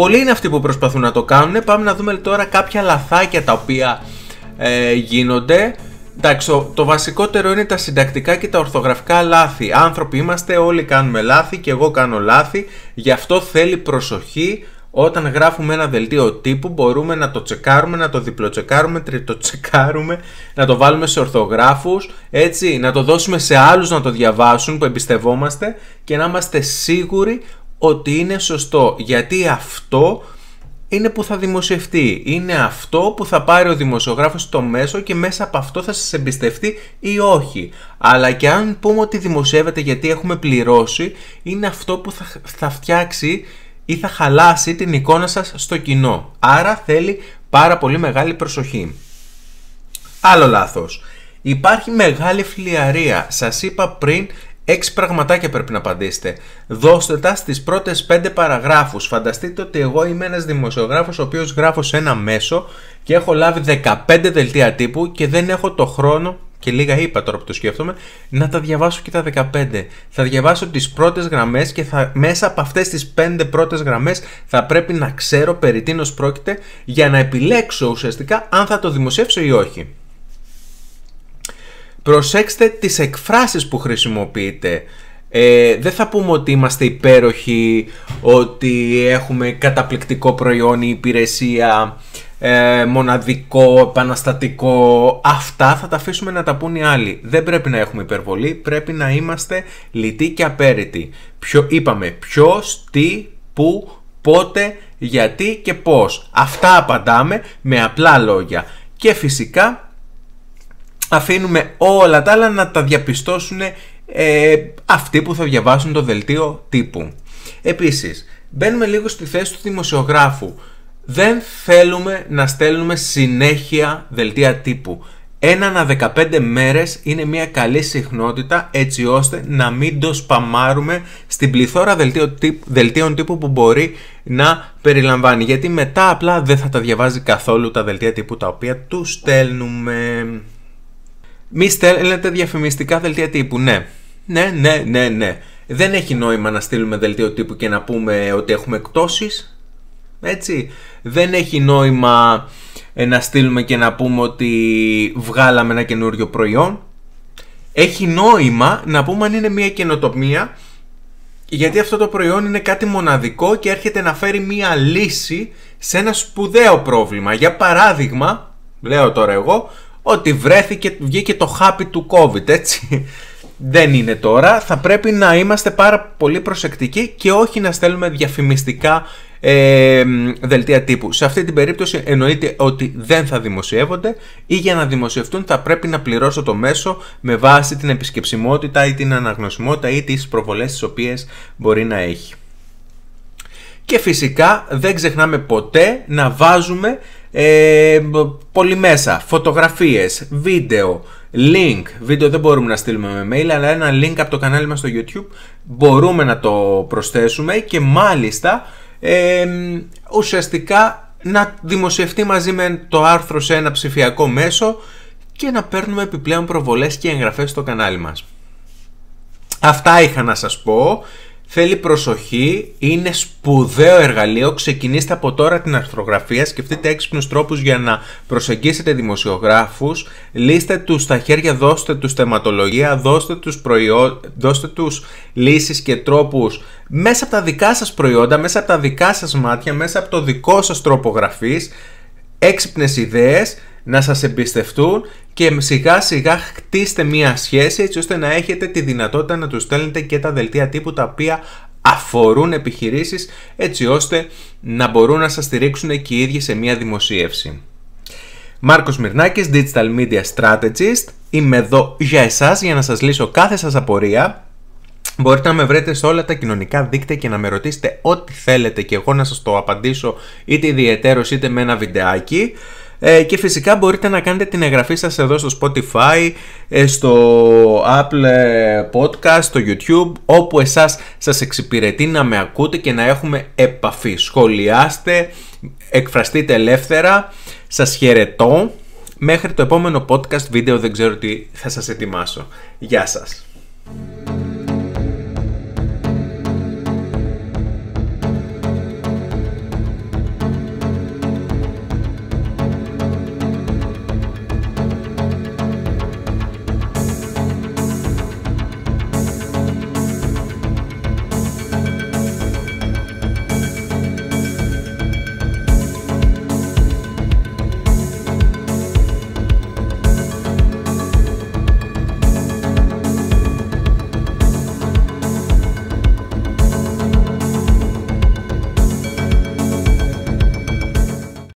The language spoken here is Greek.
Πολλοί είναι αυτοί που προσπαθούν να το κάνουν. Πάμε να δούμε τώρα κάποια λαθάκια τα οποία ε, γίνονται. Εντάξει, το βασικότερο είναι τα συντακτικά και τα ορθογραφικά λάθη. Άνθρωποι είμαστε, όλοι κάνουμε λάθη και εγώ κάνω λάθη. Γι' αυτό θέλει προσοχή όταν γράφουμε ένα δελτίο τύπου μπορούμε να το τσεκάρουμε, να το διπλοτσεκάρουμε, τριτοτσεκάρουμε, να το βάλουμε σε ορθογράφους, έτσι, να το δώσουμε σε άλλους να το διαβάσουν που εμπιστευόμαστε και να είμαστε σίγουροι ότι είναι σωστό γιατί αυτό είναι που θα δημοσιευτεί. Είναι αυτό που θα πάρει ο δημοσιογράφος το μέσο και μέσα από αυτό θα σας εμπιστευτεί ή όχι. Αλλά και αν πούμε ότι δημοσιεύεται γιατί έχουμε πληρώσει, είναι αυτό που θα, θα φτιάξει ή θα χαλάσει την εικόνα σας στο κοινό. Άρα θέλει πάρα πολύ μεγάλη προσοχή. Άλλο λάθος. Υπάρχει μεγάλη φλιαρία. Σας είπα πριν Έξι πραγματάκια πρέπει να απαντήσετε. Δώστε τα στις πρώτες πέντε παραγράφους. Φανταστείτε ότι εγώ είμαι ένας δημοσιογράφος ο οποίος γράφω σε ένα μέσο και έχω λάβει 15 δελτία τύπου και δεν έχω το χρόνο. Και λίγα είπα τώρα που το σκέφτομαι, να τα διαβάσω και τα 15. Θα διαβάσω τις πρώτες γραμμές και θα, μέσα από αυτές τις 5 πρώτες γραμμές θα πρέπει να ξέρω περί τίνος πρόκειται για να επιλέξω ουσιαστικά αν θα το δημοσιεύσω ή όχι προσέξτε τις εκφράσεις που χρησιμοποιείτε. Ε, δεν θα πούμε ότι είμαστε υπέροχοι, ότι έχουμε καταπληκτικό προϊόν ή υπηρεσία, ε, μοναδικό, επαναστατικό. Αυτά θα τα αφήσουμε να τα πούν οι άλλοι. Δεν πρέπει να έχουμε υπερβολή, πρέπει να είμαστε λιτοί και απέριτοι. Ποιο, είπαμε ποιο, τι, πού, πότε, γιατί και πώς. Αυτά απαντάμε με απλά λόγια. Και φυσικά αφήνουμε όλα τα άλλα να τα διαπιστώσουν ε, αυτοί που θα διαβάσουν το δελτίο τύπου. Επίσης, μπαίνουμε λίγο στη θέση του δημοσιογράφου. Δεν θέλουμε να στέλνουμε συνέχεια δελτία τύπου. Ένα ανά 15 μέρες είναι μια καλή συχνότητα έτσι ώστε να μην το σπαμάρουμε στην πληθώρα δελτίων τύπου που μπορεί να περιλαμβάνει. Γιατί μετά απλά δεν θα τα διαβάζει καθόλου τα δελτία τύπου τα οποία του στέλνουμε. Μη στέλνετε διαφημιστικά δελτία τύπου. Ναι. Ναι, ναι, ναι, ναι. Δεν έχει νόημα να στείλουμε δελτίο τύπου και να πούμε ότι έχουμε εκτόσεις. Έτσι. Δεν έχει νόημα ε, να στείλουμε και να πούμε ότι βγάλαμε ένα καινούριο προϊόν. Έχει νόημα να πούμε αν είναι μια καινοτομία γιατί αυτό το προϊόν είναι κάτι μοναδικό και έρχεται να φέρει μια λύση σε ένα σπουδαίο πρόβλημα. Για παράδειγμα, λέω τώρα εγώ, ότι βρέθηκε, βγήκε το χάπι του COVID, έτσι. Δεν είναι τώρα, θα πρέπει να είμαστε πάρα πολύ προσεκτικοί και όχι να στέλνουμε διαφημιστικά ε, δελτία τύπου. Σε αυτή την περίπτωση εννοείται ότι δεν θα δημοσιεύονται ή για να δημοσιευτούν θα πρέπει να πληρώσω το μέσο με βάση την επισκεψιμότητα ή την αναγνωσιμότητα ή τις προβολές τις οποίες μπορεί να έχει. Και φυσικά δεν ξεχνάμε ποτέ να βάζουμε ε, πολύ μέσα, φωτογραφίες, βίντεο, link, βίντεο δεν μπορούμε να στείλουμε με mail αλλά ένα link από το κανάλι μας στο YouTube μπορούμε να το προσθέσουμε και μάλιστα ε, ουσιαστικά να δημοσιευτεί μαζί με το άρθρο σε ένα ψηφιακό μέσο και να παίρνουμε επιπλέον προβολές και εγγραφές στο κανάλι μας. Αυτά είχα να σας πω. Θέλει προσοχή, είναι σπουδαίο εργαλείο. Ξεκινήστε από τώρα την αρθρογραφία. Σκεφτείτε έξυπνους τρόπους για να προσεγγίσετε δημοσιογράφους, Λύστε τους στα χέρια, δώστε τους θεματολογία, δώστε τους δώστε τους λύσεις και τρόπους μέσα από τα δικά σας προϊόντα, μέσα από τα δικά σας μάτια, μέσα από το δικό σας τρόπο γραφής, έξυπνες ιδέες να σας εμπιστευτούν και σιγά σιγά χτίστε μία σχέση έτσι ώστε να έχετε τη δυνατότητα να τους στέλνετε και τα δελτία τύπου τα οποία αφορούν επιχειρήσεις έτσι ώστε να μπορούν να σας στηρίξουν και οι ίδιοι σε μία δημοσίευση. Μάρκος Μυρνάκης, Digital Media Strategist. Είμαι εδώ για εσάς για να σας λύσω κάθε σας απορία. Μπορείτε να με βρείτε σε όλα τα κοινωνικά δίκτυα και να με ρωτήσετε ό,τι θέλετε και εγώ να σας το απαντήσω είτε ιδιαιτέρως είτε με ένα βιντεάκι ε, και φυσικά μπορείτε να κάνετε την εγγραφή σας εδώ στο Spotify, ε, στο Apple ε, Podcast, στο YouTube, όπου εσάς σας εξυπηρετεί να με ακούτε και να έχουμε επαφή. Σχολιάστε, εκφραστείτε ελεύθερα, σας χαιρετώ. Μέχρι το επόμενο podcast βίντεο δεν ξέρω τι θα σας ετοιμάσω. Γεια σας.